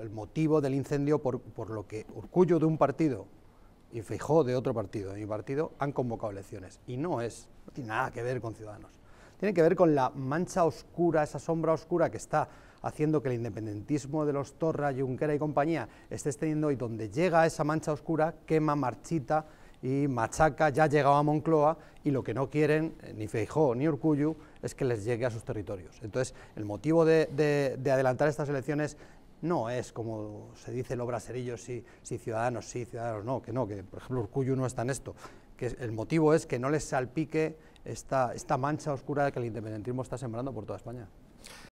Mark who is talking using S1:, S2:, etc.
S1: el, motivo del incendio por, lo que Urcuyo de un partido y Feijó de otro partido, de mi partido, han convocado elecciones. Y no es, no tiene nada que ver con Ciudadanos. Tiene que ver con la mancha oscura, esa sombra oscura que está haciendo que el independentismo de los Torra, Junquera y compañía esté extendiendo y donde llega esa mancha oscura quema, marchita y machaca, ya ha llegado a Moncloa y lo que no quieren eh, ni Feijó ni Urcuyo es que les llegue a sus territorios. Entonces, el motivo de adelantar estas elecciones no es como se dice en los braserillos, si, ciudadanos sí, ciudadanos no, que no, que por ejemplo Urcuyo no está en esto, que el motivo es que no les salpique esta mancha oscura que el independentismo está sembrando por toda España.